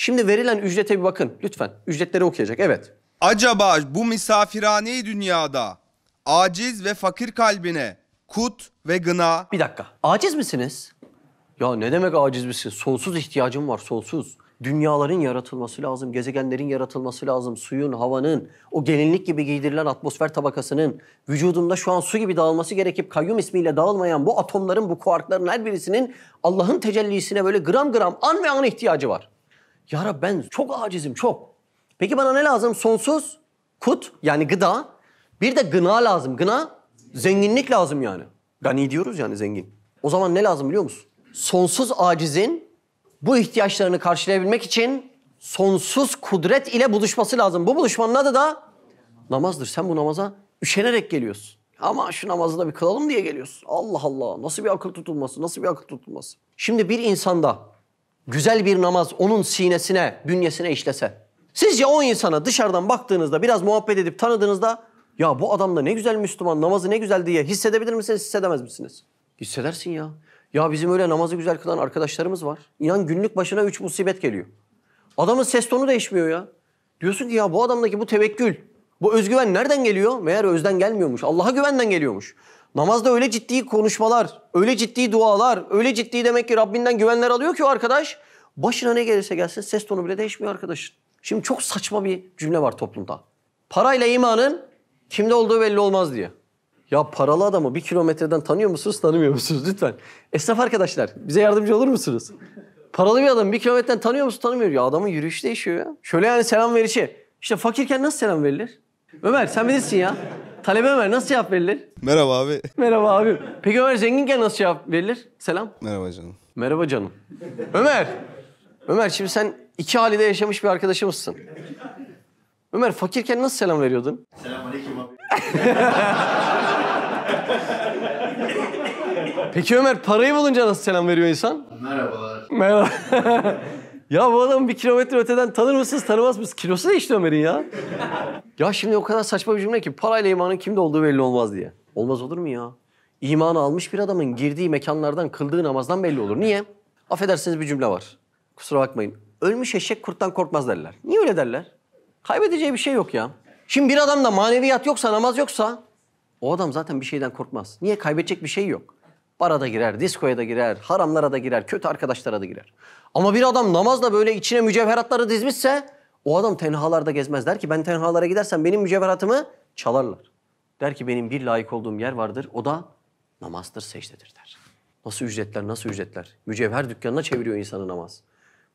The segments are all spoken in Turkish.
Şimdi verilen ücrete bir bakın lütfen. Ücretleri okuyacak evet. Acaba bu misafirhane dünyada aciz ve fakir kalbine kut ve gına... Bir dakika. Aciz misiniz? Ya ne demek aciz misin? Sonsuz ihtiyacım var, sonsuz. Dünyaların yaratılması lazım, gezegenlerin yaratılması lazım, suyun, havanın, o gelinlik gibi giydirilen atmosfer tabakasının, vücudumda şu an su gibi dağılması gerekip kayyum ismiyle dağılmayan bu atomların, bu kuarkların her birisinin Allah'ın tecellisine böyle gram gram an ve an ihtiyacı var. Ya Rab ben çok acizim çok. Peki bana ne lazım? Sonsuz kut yani gıda. Bir de gına lazım. Gına zenginlik lazım yani. Gani diyoruz yani zengin. O zaman ne lazım biliyor musun? Sonsuz acizin bu ihtiyaçlarını karşılayabilmek için sonsuz kudret ile buluşması lazım. Bu buluşmanın adı da namazdır. Sen bu namaza üşenerek geliyorsun. Ama şu namazı da bir kılalım diye geliyorsun. Allah Allah nasıl bir akıl tutulması, nasıl bir akıl tutulması. Şimdi bir insanda güzel bir namaz onun sinesine, bünyesine işlese. Sizce o insana dışarıdan baktığınızda, biraz muhabbet edip tanıdığınızda ya bu adam da ne güzel Müslüman, namazı ne güzel diye hissedebilir misiniz, hissedemez misiniz? Hissedersin ya. Ya bizim öyle namazı güzel kılan arkadaşlarımız var. İnan günlük başına üç musibet geliyor. Adamın ses tonu değişmiyor ya. Diyorsun ki ya bu adamdaki bu tevekkül, bu özgüven nereden geliyor? Meğer özden gelmiyormuş. Allah'a güvenden geliyormuş. Namazda öyle ciddi konuşmalar, öyle ciddi dualar, öyle ciddi demek ki Rabbinden güvenler alıyor ki o arkadaş. Başına ne gelirse gelsin ses tonu bile değişmiyor arkadaşın. Şimdi çok saçma bir cümle var toplumda. Parayla imanın kimde olduğu belli olmaz diye. Ya paralı adamı bir kilometreden tanıyor musunuz, tanımıyor musunuz lütfen? Esnaf arkadaşlar bize yardımcı olur musunuz? Paralı bir adamı bir kilometreden tanıyor musunuz? tanımıyor. Ya adamın yürüyüşü değişiyor ya. Şöyle yani selam verişi. İşte fakirken nasıl selam verilir? Ömer sen bilirsin ya. Talebe Ömer nasıl cevap verilir? Merhaba abi. Merhaba abi. Peki Ömer zenginken nasıl cevap verilir? Selam. Merhaba canım. Merhaba canım. Ömer. Ömer şimdi sen iki halide yaşamış bir arkadaşımızsın. Ömer fakirken nasıl selam veriyordun? Selamünaleyküm abi. Peki Ömer parayı bulunca nasıl selam veriyor insan? Merhabalar. Merhaba. Ya bu adamı bir kilometre öteden tanır mısınız tanımaz mısınız? Kilosu ne işte Ömer'in ya? ya şimdi o kadar saçma bir cümle ki parayla imanın kimde olduğu belli olmaz diye. Olmaz olur mu ya? İmanı almış bir adamın girdiği mekanlardan, kıldığı namazdan belli olur. Niye? Affedersiniz bir cümle var. Kusura bakmayın. Ölmüş eşek kurttan korkmaz derler. Niye öyle derler? Kaybedeceği bir şey yok ya. Şimdi bir adamda maneviyat yoksa, namaz yoksa o adam zaten bir şeyden korkmaz. Niye? Kaybedecek bir şey yok bara da girer, diskoya da girer, haramlara da girer, kötü arkadaşlara da girer. Ama bir adam namazla böyle içine mücevheratları dizmişse o adam tenhalarda gezmez. Der ki ben tenhalara gidersem benim mücevheratımı çalarlar. Der ki benim bir layık olduğum yer vardır o da namazdır, secdedir der. Nasıl ücretler, nasıl ücretler? Mücevher dükkanına çeviriyor insanı namaz.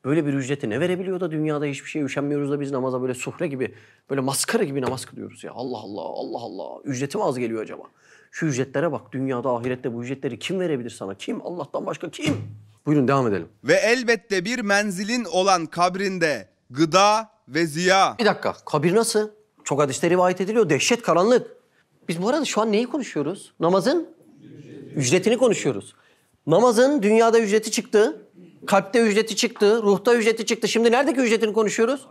Böyle bir ücreti ne verebiliyor da dünyada hiçbir şeye üşenmiyoruz da biz namaza böyle suhre gibi, böyle maskara gibi namaz kılıyoruz ya. Allah Allah, Allah Allah. Ücreti mi az geliyor acaba? Şu ücretlere bak. Dünyada, ahirette bu ücretleri kim verebilir sana? Kim? Allah'tan başka kim? Buyurun devam edelim. Ve elbette bir menzilin olan kabrinde gıda ve ziya. Bir dakika. Kabir nasıl? Çok hadiste rivayet ediliyor. Dehşet, karanlık. Biz bu arada şu an neyi konuşuyoruz? Namazın ücretini konuşuyoruz. Namazın dünyada ücreti çıktı. Kalpte ücreti çıktı, ruhta ücreti çıktı. Şimdi neredeki ücretini konuşuyoruz?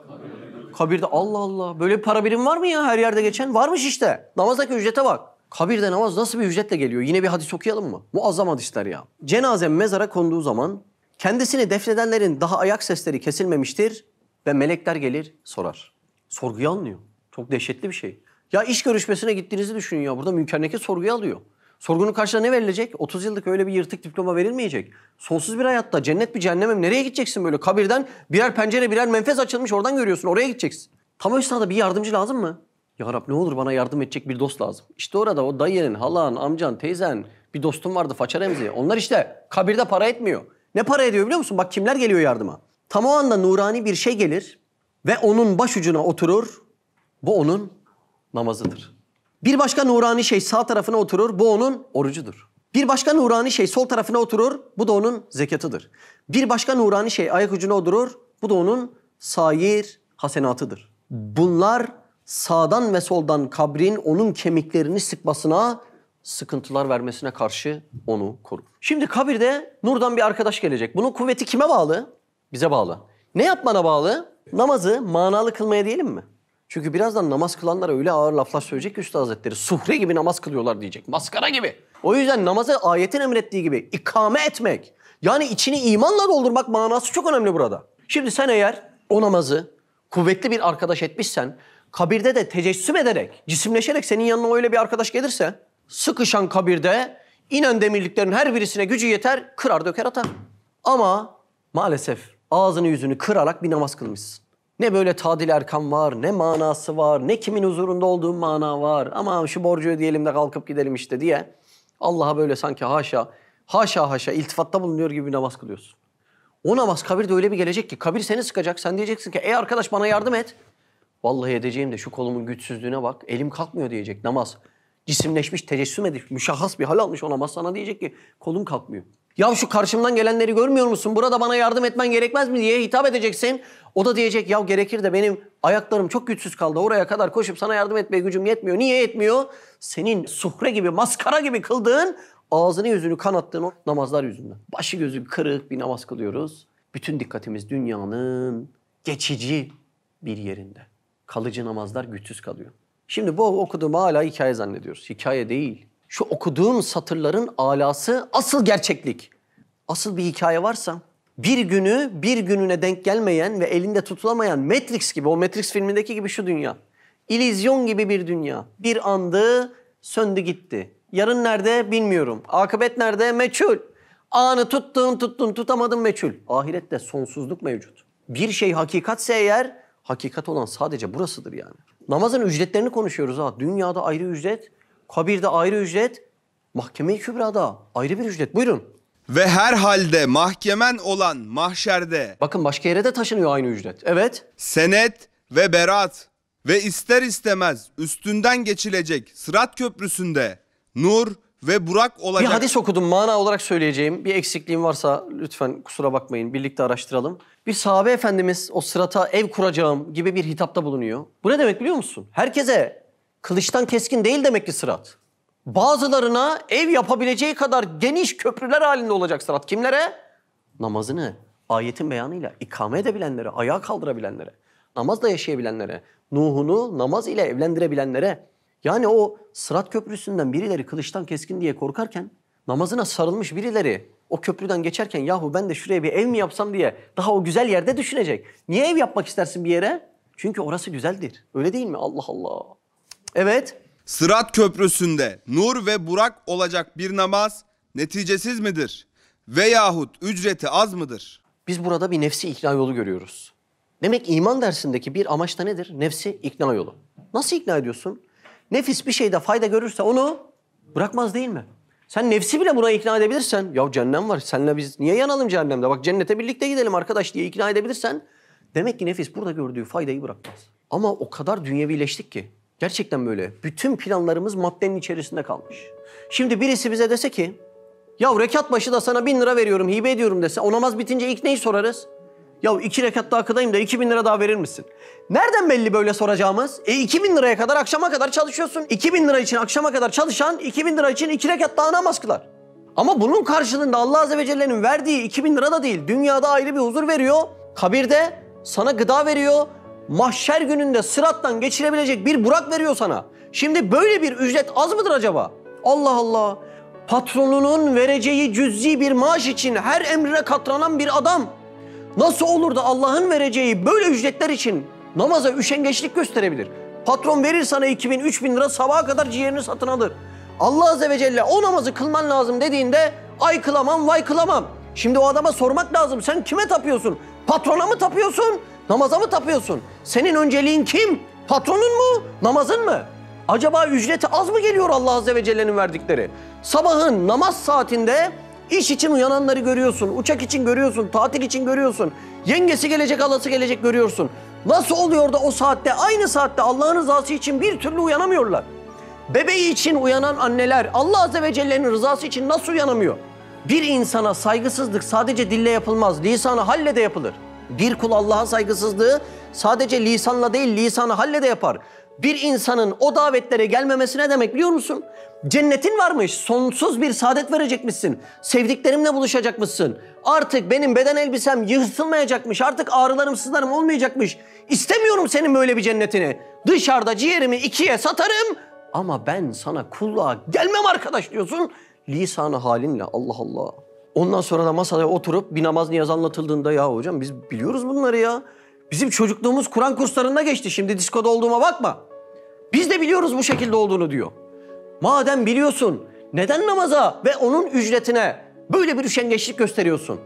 Kabirde. Allah Allah. Böyle bir para birim var mı ya her yerde geçen? Varmış işte. Namazdaki ücrete bak. Kabirde namaz nasıl bir ücretle geliyor? Yine bir hadis okuyalım mı? Muazzam hadisler ya. Cenaze mezara konduğu zaman kendisini defnedenlerin daha ayak sesleri kesilmemiştir ve melekler gelir sorar. Sorguya alınıyor. Çok dehşetli bir şey. Ya iş görüşmesine gittiğinizi düşünün ya. Burada münkerneke sorguya alıyor. Sorgunun karşılığında ne verilecek? 30 yıllık öyle bir yırtık diploma verilmeyecek. Sonsuz bir hayatta cennet bir cehennemim nereye gideceksin böyle? Kabirden birer pencere birer menfez açılmış oradan görüyorsun oraya gideceksin. Tam o esnada bir yardımcı lazım mı? Ya Rab ne olur bana yardım edecek bir dost lazım. İşte orada o dayın, halan, amcan, teyzen bir dostum vardı Façar Emzi. Onlar işte kabirde para etmiyor. Ne para ediyor biliyor musun? Bak kimler geliyor yardıma. Tam o anda nurani bir şey gelir ve onun başucuna oturur. Bu onun namazıdır. Bir başka nurani şey sağ tarafına oturur, bu onun orucudur. Bir başka nurani şey sol tarafına oturur, bu da onun zekatıdır. Bir başka nurani şey ayak ucuna oturur, bu da onun sair hasenatıdır. Bunlar sağdan ve soldan kabrin onun kemiklerini sıkmasına, sıkıntılar vermesine karşı onu korur. Şimdi kabirde nurdan bir arkadaş gelecek. Bunun kuvveti kime bağlı? Bize bağlı. Ne yapmana bağlı? Namazı manalı kılmaya diyelim mi? Çünkü birazdan namaz kılanlar öyle ağır laflar söyleyecek ki Üstad Hazretleri. Suhre gibi namaz kılıyorlar diyecek. Maskara gibi. O yüzden namazı ayetin emrettiği gibi ikame etmek. Yani içini imanla doldurmak manası çok önemli burada. Şimdi sen eğer o namazı kuvvetli bir arkadaş etmişsen, kabirde de tecessüm ederek, cisimleşerek senin yanına öyle bir arkadaş gelirse, sıkışan kabirde inen demirliklerin her birisine gücü yeter, kırar döker atar. Ama maalesef ağzını yüzünü kırarak bir namaz kılmışsın. Ne böyle tadil erkan var, ne manası var, ne kimin huzurunda olduğu mana var. Ama şu borcu ödeyelim de kalkıp gidelim işte diye. Allah'a böyle sanki haşa, haşa haşa iltifatta bulunuyor gibi bir namaz kılıyorsun. O namaz kabirde öyle bir gelecek ki kabir seni sıkacak. Sen diyeceksin ki ey arkadaş bana yardım et. Vallahi edeceğim de şu kolumun güçsüzlüğüne bak. Elim kalkmıyor diyecek namaz. Cisimleşmiş, tecessüm edip müşahhas bir hal almış o namaz sana diyecek ki kolum kalkmıyor. Ya şu karşımdan gelenleri görmüyor musun? Burada bana yardım etmen gerekmez mi diye hitap edeceksin. O da diyecek ya gerekir de benim ayaklarım çok güçsüz kaldı. Oraya kadar koşup sana yardım etmeye gücüm yetmiyor. Niye yetmiyor? Senin suhre gibi, maskara gibi kıldığın, ağzını yüzünü kanattığın o namazlar yüzünden. Başı gözü kırık bir namaz kılıyoruz. Bütün dikkatimiz dünyanın geçici bir yerinde. Kalıcı namazlar güçsüz kalıyor. Şimdi bu okuduğum hala hikaye zannediyoruz. Hikaye değil. Şu okuduğum satırların alası asıl gerçeklik. Asıl bir hikaye varsa bir günü bir gününe denk gelmeyen ve elinde tutulamayan Matrix gibi o Matrix filmindeki gibi şu dünya. İllüzyon gibi bir dünya. Bir andı söndü gitti. Yarın nerede bilmiyorum. Akıbet nerede meçhul. Anı tuttun tuttun tutamadın meçhul. Ahirette sonsuzluk mevcut. Bir şey hakikatse eğer hakikat olan sadece burasıdır yani. Namazın ücretlerini konuşuyoruz ha. Dünyada ayrı ücret, kabirde ayrı ücret, mahkeme-i kübrada ayrı bir ücret. Buyurun ve her halde mahkemen olan mahşerde Bakın başka yere de taşınıyor aynı ücret. Evet. senet ve berat ve ister istemez üstünden geçilecek Sırat Köprüsü'nde Nur ve Burak olacak. Bir hadis okudum mana olarak söyleyeceğim. Bir eksikliğim varsa lütfen kusura bakmayın birlikte araştıralım. Bir sahabe efendimiz o sırata ev kuracağım gibi bir hitapta bulunuyor. Bu ne demek biliyor musun? Herkese kılıçtan keskin değil demek ki sırat. Bazılarına ev yapabileceği kadar geniş köprüler halinde olacak sırat. Kimlere? Namazını ayetin beyanıyla ikame edebilenlere, ayağa kaldırabilenlere, namazla yaşayabilenlere, Nuh'unu namaz ile evlendirebilenlere. Yani o sırat köprüsünden birileri kılıçtan keskin diye korkarken namazına sarılmış birileri o köprüden geçerken yahu ben de şuraya bir ev mi yapsam diye daha o güzel yerde düşünecek. Niye ev yapmak istersin bir yere? Çünkü orası güzeldir. Öyle değil mi? Allah Allah. Evet. Sırat Köprüsü'nde Nur ve Burak olacak bir namaz neticesiz midir? Veyahut ücreti az mıdır? Biz burada bir nefsi ikna yolu görüyoruz. Demek iman dersindeki bir amaç da nedir? Nefsi ikna yolu. Nasıl ikna ediyorsun? Nefis bir şeyde fayda görürse onu bırakmaz değil mi? Sen nefsi bile buna ikna edebilirsen, ya cehennem var, senle biz niye yanalım cehennemde? Bak cennete birlikte gidelim arkadaş diye ikna edebilirsen, demek ki nefis burada gördüğü faydayı bırakmaz. Ama o kadar dünyevileştik ki, Gerçekten böyle. Bütün planlarımız maddenin içerisinde kalmış. Şimdi birisi bize dese ki, ya rekat başı da sana bin lira veriyorum, hibe ediyorum dese, o namaz bitince ilk neyi sorarız? Ya iki rekat daha kıdayım da iki bin lira daha verir misin? Nereden belli böyle soracağımız? E iki bin liraya kadar akşama kadar çalışıyorsun. İki bin lira için akşama kadar çalışan, iki bin lira için iki rekat daha namaz kılar. Ama bunun karşılığında Allah Azze ve Celle'nin verdiği iki bin lira da değil. Dünyada ayrı bir huzur veriyor. Kabirde sana gıda veriyor mahşer gününde sırattan geçirebilecek bir burak veriyor sana. Şimdi böyle bir ücret az mıdır acaba? Allah Allah. Patronunun vereceği cüz'i bir maaş için her emrine katlanan bir adam. Nasıl olur da Allah'ın vereceği böyle ücretler için namaza üşengeçlik gösterebilir? Patron verir sana 2000, 3000 lira sabaha kadar ciğerini satın alır. Allah Azze ve Celle o namazı kılman lazım dediğinde ay kılamam, vay kılamam. Şimdi o adama sormak lazım. Sen kime tapıyorsun? Patrona mı tapıyorsun? Namaza mı tapıyorsun? Senin önceliğin kim? Patronun mu? Namazın mı? Acaba ücreti az mı geliyor Allah Azze ve Celle'nin verdikleri? Sabahın namaz saatinde iş için uyananları görüyorsun, uçak için görüyorsun, tatil için görüyorsun. Yengesi gelecek, alası gelecek görüyorsun. Nasıl oluyor da o saatte, aynı saatte Allah'ın rızası için bir türlü uyanamıyorlar? Bebeği için uyanan anneler Allah Azze ve Celle'nin rızası için nasıl uyanamıyor? Bir insana saygısızlık sadece dille yapılmaz, lisanı halle de yapılır. Bir kul Allah'a saygısızlığı sadece lisanla değil lisanı halle de yapar. Bir insanın o davetlere gelmemesi ne demek biliyor musun? Cennetin varmış, sonsuz bir saadet verecekmişsin. Sevdiklerimle buluşacakmışsın. Artık benim beden elbisem yırtılmayacakmış, artık ağrılarım sızlarım olmayacakmış. İstemiyorum senin böyle bir cennetini. Dışarıda ciğerimi ikiye satarım ama ben sana kulluğa gelmem arkadaş diyorsun. Lisanı halinle Allah Allah. Ondan sonra da masaya oturup bir namaz niyaz anlatıldığında ya hocam biz biliyoruz bunları ya. Bizim çocukluğumuz Kur'an kurslarında geçti. Şimdi diskoda olduğuma bakma. Biz de biliyoruz bu şekilde olduğunu diyor. Madem biliyorsun neden namaza ve onun ücretine böyle bir üşengeçlik gösteriyorsun?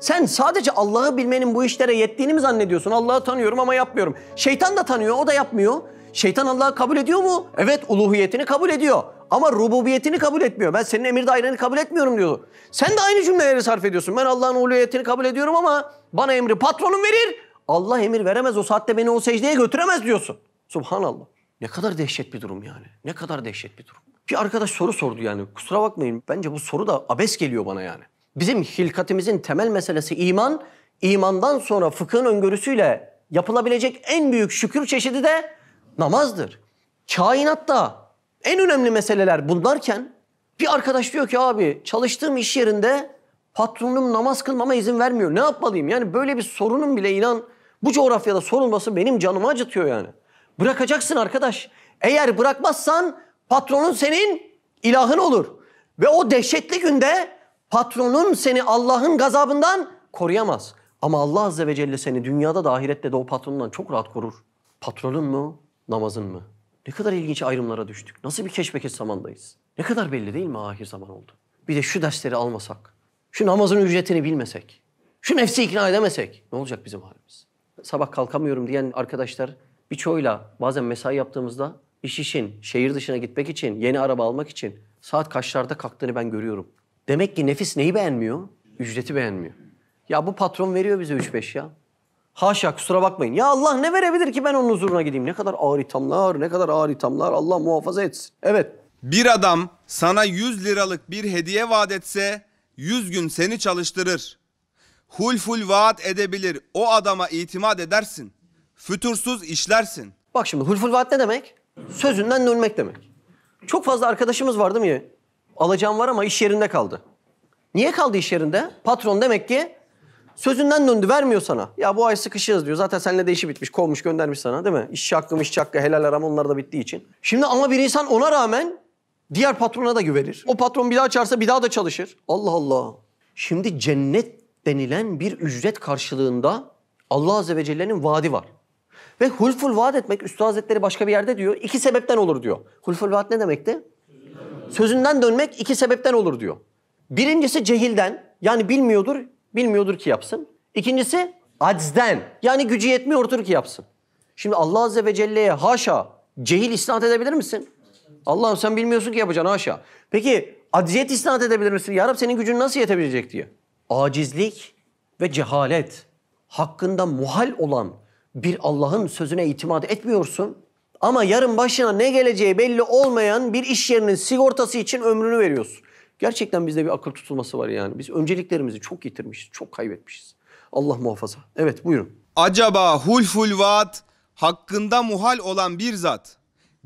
Sen sadece Allah'ı bilmenin bu işlere yettiğini mi zannediyorsun? Allah'ı tanıyorum ama yapmıyorum. Şeytan da tanıyor, o da yapmıyor. Şeytan Allah'ı kabul ediyor mu? Evet, uluhiyetini kabul ediyor. Ama rububiyetini kabul etmiyor. Ben senin emir daireni kabul etmiyorum diyordu. Sen de aynı cümleleri sarf ediyorsun. Ben Allah'ın uluyetini kabul ediyorum ama bana emri patronum verir. Allah emir veremez o saatte beni o secdeye götüremez diyorsun. Subhanallah. Ne kadar dehşet bir durum yani. Ne kadar dehşet bir durum. Bir arkadaş soru sordu yani. Kusura bakmayın bence bu soru da abes geliyor bana yani. Bizim hilkatimizin temel meselesi iman. İmandan sonra fıkhın öngörüsüyle yapılabilecek en büyük şükür çeşidi de namazdır. Kainatta en önemli meseleler bunlarken bir arkadaş diyor ki abi çalıştığım iş yerinde patronum namaz kılmama izin vermiyor. Ne yapmalıyım? Yani böyle bir sorunun bile inan bu coğrafyada sorulması benim canımı acıtıyor yani. Bırakacaksın arkadaş. Eğer bırakmazsan patronun senin ilahın olur. Ve o dehşetli günde patronun seni Allah'ın gazabından koruyamaz. Ama Allah Azze ve Celle seni dünyada da ahirette de o patronundan çok rahat korur. Patronun mu, namazın mı? Ne kadar ilginç ayrımlara düştük. Nasıl bir keşmekeş zamandayız. Ne kadar belli değil mi ahir zaman oldu. Bir de şu dersleri almasak, şu namazın ücretini bilmesek, şu nefsi ikna edemesek ne olacak bizim halimiz? Sabah kalkamıyorum diyen arkadaşlar birçoğuyla bazen mesai yaptığımızda iş için, şehir dışına gitmek için, yeni araba almak için saat kaçlarda kalktığını ben görüyorum. Demek ki nefis neyi beğenmiyor? Ücreti beğenmiyor. Ya bu patron veriyor bize 3-5 ya. Haşa kusura bakmayın. Ya Allah ne verebilir ki ben onun huzuruna gideyim? Ne kadar ağır ithamlar, ne kadar ağır ithamlar. Allah muhafaza etsin. Evet. Bir adam sana 100 liralık bir hediye vaat etse 100 gün seni çalıştırır. Hulful vaat edebilir. O adama itimat edersin. Fütursuz işlersin. Bak şimdi hulful vaat ne demek? Sözünden dönmek demek. Çok fazla arkadaşımız var değil mi? Alacağım var ama iş yerinde kaldı. Niye kaldı iş yerinde? Patron demek ki Sözünden döndü vermiyor sana. Ya bu ay sıkışığız diyor. Zaten seninle de işi bitmiş. Kovmuş göndermiş sana değil mi? İş hakkım, iş hakkı, helal aram onlar da bittiği için. Şimdi ama bir insan ona rağmen diğer patrona da güvenir. O patron bir daha çağırsa bir daha da çalışır. Allah Allah. Şimdi cennet denilen bir ücret karşılığında Allah Azze ve Celle'nin vaadi var. Ve hulful vaat etmek, Üstad Hazretleri başka bir yerde diyor, iki sebepten olur diyor. Hulful vaat ne demekti? Sözünden dönmek iki sebepten olur diyor. Birincisi cehilden, yani bilmiyordur, Bilmiyordur ki yapsın. İkincisi aczden. Yani gücü yetmiyordur ki yapsın. Şimdi Allah Azze ve Celle'ye haşa cehil isnat edebilir misin? Allah'ım sen bilmiyorsun ki yapacaksın haşa. Peki acziyet isnat edebilir misin? Ya Rab senin gücün nasıl yetebilecek diye. Acizlik ve cehalet hakkında muhal olan bir Allah'ın sözüne itimat etmiyorsun. Ama yarın başına ne geleceği belli olmayan bir iş yerinin sigortası için ömrünü veriyorsun. Gerçekten bizde bir akıl tutulması var yani. Biz önceliklerimizi çok yitirmişiz, çok kaybetmişiz. Allah muhafaza. Evet buyurun. Acaba hulfulvat hakkında muhal olan bir zat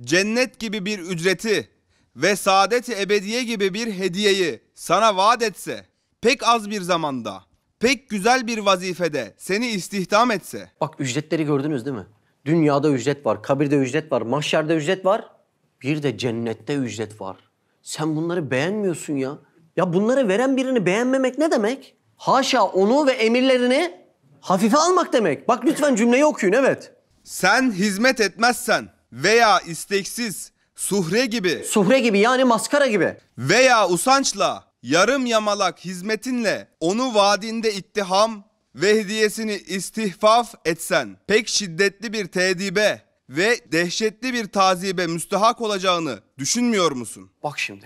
cennet gibi bir ücreti ve saadeti ebediye gibi bir hediyeyi sana vaat etse pek az bir zamanda pek güzel bir vazifede seni istihdam etse. Bak ücretleri gördünüz değil mi? Dünyada ücret var, kabirde ücret var, mahşerde ücret var. Bir de cennette ücret var. Sen bunları beğenmiyorsun ya. Ya bunları veren birini beğenmemek ne demek? Haşa onu ve emirlerini hafife almak demek. Bak lütfen cümleyi okuyun evet. Sen hizmet etmezsen veya isteksiz, suhre gibi Suhre gibi yani maskara gibi. veya usançla, yarım yamalak hizmetinle onu vaadinde ittiham ve hediyesini istihfaf etsen, pek şiddetli bir tedibe ve dehşetli bir tazibe müstehak olacağını düşünmüyor musun? Bak şimdi